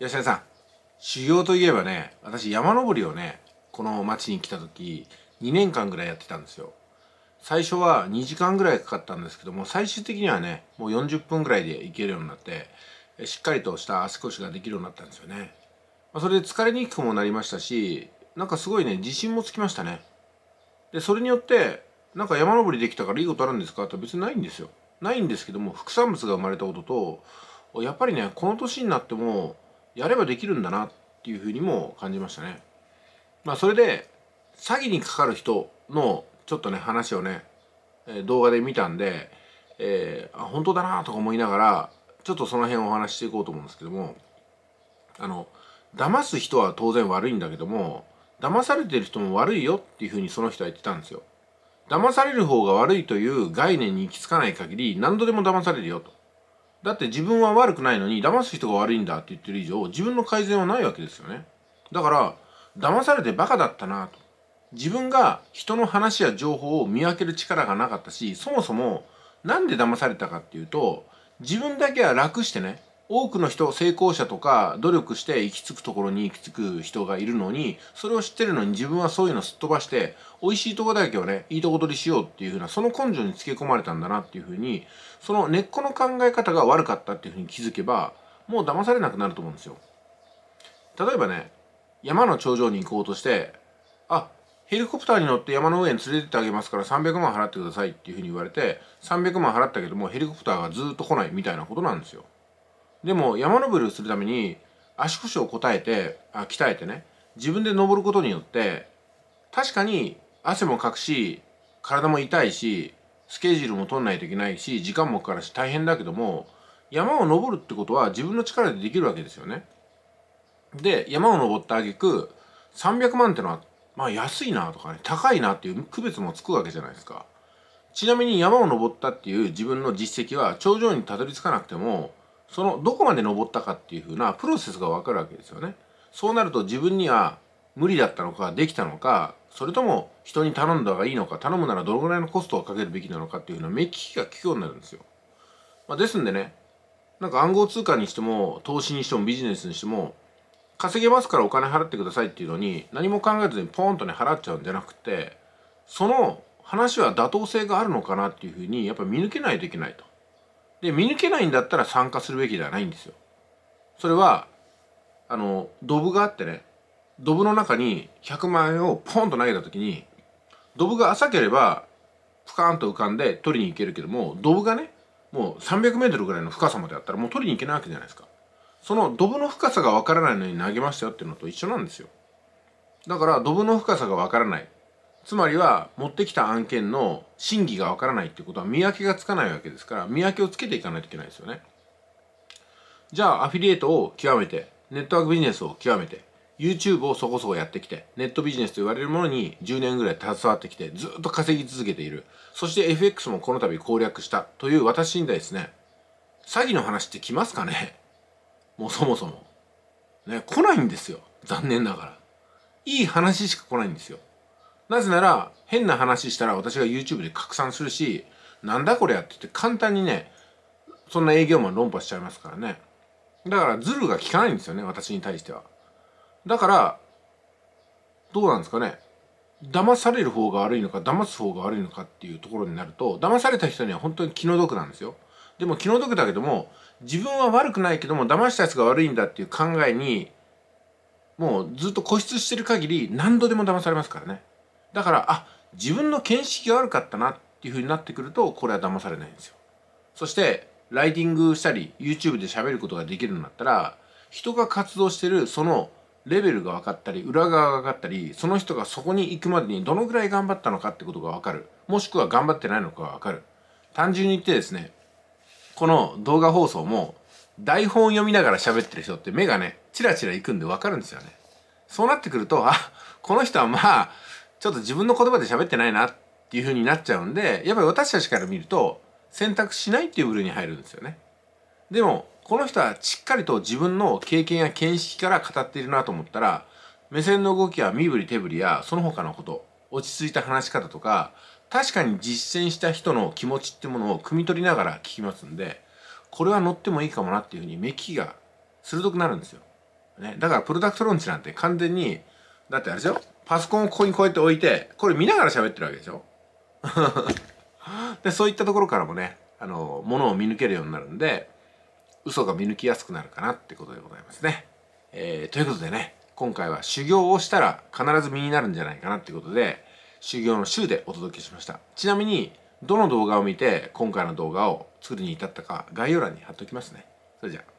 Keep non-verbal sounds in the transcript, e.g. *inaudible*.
吉田さん修行といえばね私山登りをねこの町に来た時2年間ぐらいやってたんですよ最初は2時間ぐらいかかったんですけども最終的にはねもう40分ぐらいで行けるようになってしっかりとした足腰ができるようになったんですよねそれで疲れにくくもなりましたしなんかすごいね自信もつきましたねでそれによってなんか山登りできたからいいことあるんですかって別にないんですよないんですけども副産物が生まれたこととやっぱりねこの年になってもやればできるんだなっていうふうにも感じましたね。まあそれで詐欺にかかる人のちょっとね話をね動画で見たんで、えー、あ本当だなとか思いながらちょっとその辺をお話ししていこうと思うんですけどもあの騙す人は当然悪いんだけども騙されてる人も悪いよっていうふうにその人は言ってたんですよ。騙される方が悪いという概念に行き着かない限り何度でも騙されるよと。だって自分は悪くないのに騙す人が悪いんだって言ってる以上自分の改善はないわけですよねだから騙されてバカだったなと自分が人の話や情報を見分ける力がなかったしそもそも何で騙されたかっていうと自分だけは楽してね多くの人成功者とか努力して行き着くところに行き着く人がいるのにそれを知ってるのに自分はそういうのすっ飛ばして美味しいとこだけをねいいとこ取りしようっていうふうなその根性につけ込まれたんだなっていうふうにその根っこの考え方が悪かったっていうふうに気づけばもう騙されなくなると思うんですよ例えばね山の頂上に行こうとしてあヘリコプターに乗って山の上に連れてってあげますから300万払ってくださいっていうふうに言われて300万払ったけどもヘリコプターがずっと来ないみたいなことなんですよでも山登りをするために足腰を答えてあ鍛えてね自分で登ることによって確かに汗もかくし体も痛いしスケジュールも取んないといけないし時間もかかるし大変だけども山を登るってことは自分の力でできるわけですよね。で山を登った挙句300万ってのはまあ安いなとかね高いなっていう区別もつくわけじゃないですか。ちなみに山を登ったっていう自分の実績は頂上にたどり着かなくてもそのどこまで登ったかっていうふうなプロセスが分かるわけですよね。そうなると自分には無理だったのかできたのかそれとも人に頼んだ方がいいのか頼むならどのぐらいのコストをかけるべきなのかっていうふうな目利きが効くようになるんですよ。まあ、ですんでねなんか暗号通貨にしても投資にしてもビジネスにしても稼げますからお金払ってくださいっていうのに何も考えずにポーンとね払っちゃうんじゃなくてその話は妥当性があるのかなっていうふうにやっぱ見抜けないといけないと。で見抜けないんだったら参加するべきではないんですよそれはあのドブがあってねドブの中に100万円をポンと投げた時にドブが浅ければプカーンと浮かんで取りに行けるけどもドブがねもう3 0 0ルぐらいの深さまであったらもう取りに行けないわけじゃないですかそのドブの深さがわからないのに投げましたよっていうのと一緒なんですよだからドブの深さがわからないつまりは持ってきた案件の真偽がわからないってことは見分けがつかないわけですから見分けをつけていかないといけないですよねじゃあアフィリエイトを極めてネットワークビジネスを極めて YouTube をそこそこやってきてネットビジネスと言われるものに10年ぐらい携わってきてずっと稼ぎ続けているそして FX もこの度攻略したという私にですね詐欺の話って来ますかねもうそもそもね来ないんですよ残念ながらいい話しか来ないんですよなぜなら、変な話したら私が YouTube で拡散するし、なんだこれやって言って簡単にね、そんな営業マン論破しちゃいますからね。だからズルが効かないんですよね、私に対しては。だから、どうなんですかね。騙される方が悪いのか、騙す方が悪いのかっていうところになると、騙された人には本当に気の毒なんですよ。でも気の毒だけども、自分は悪くないけども、騙したやつが悪いんだっていう考えに、もうずっと固執してる限り、何度でも騙されますからね。だからあ自分の見識が悪かったなっていうふうになってくるとこれは騙されないんですよそしてライティングしたり YouTube で喋ることができるんだったら人が活動してるそのレベルが分かったり裏側が分かったりその人がそこに行くまでにどのぐらい頑張ったのかってことが分かるもしくは頑張ってないのかが分かる単純に言ってですねこの動画放送も台本読みながら喋ってる人って目がねチラチラいくんで分かるんですよねそうなってくるとあこの人はまあちょっと自分の言葉で喋ってないなっていう風になっちゃうんでやっぱり私たちから見ると選択しないっていう部類に入るんですよね。でもこの人はしっかりと自分の経験や見識から語っているなと思ったら目線の動きや身振り手振りやその他のこと落ち着いた話し方とか確かに実践した人の気持ちってものを汲み取りながら聞きますんでこれは乗ってもいいかもなっていうふうに目利きが鋭くなるんですよ。ね、だからプロダクトローンチなんて完全にだってあれでしょパソコンをここにこうやって置いてこれ見ながら喋ってるわけでしょ *laughs* でそういったところからもねあのものを見抜けるようになるんで嘘が見抜きやすくなるかなってことでございますね。えー、ということでね今回は修行をしたら必ず身になるんじゃないかなってことで修行の週でお届けしましたちなみにどの動画を見て今回の動画を作りに至ったか概要欄に貼っておきますねそれじゃあ